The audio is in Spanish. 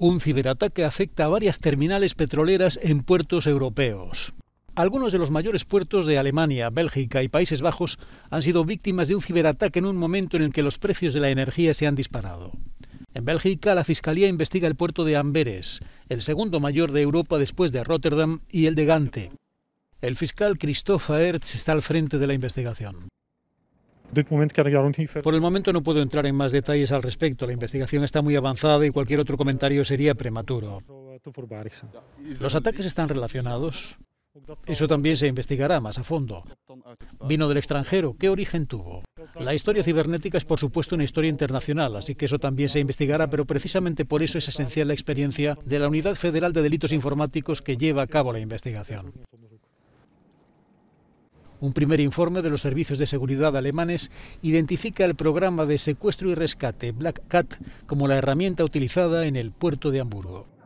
Un ciberataque afecta a varias terminales petroleras en puertos europeos. Algunos de los mayores puertos de Alemania, Bélgica y Países Bajos han sido víctimas de un ciberataque en un momento en el que los precios de la energía se han disparado. En Bélgica, la Fiscalía investiga el puerto de Amberes, el segundo mayor de Europa después de Rotterdam y el de Gante. El fiscal Christopher Ertz está al frente de la investigación. Por el momento no puedo entrar en más detalles al respecto. La investigación está muy avanzada y cualquier otro comentario sería prematuro. ¿Los ataques están relacionados? Eso también se investigará más a fondo. ¿Vino del extranjero? ¿Qué origen tuvo? La historia cibernética es por supuesto una historia internacional, así que eso también se investigará, pero precisamente por eso es esencial la experiencia de la Unidad Federal de Delitos Informáticos que lleva a cabo la investigación. Un primer informe de los servicios de seguridad alemanes identifica el programa de secuestro y rescate Black Cat como la herramienta utilizada en el puerto de Hamburgo.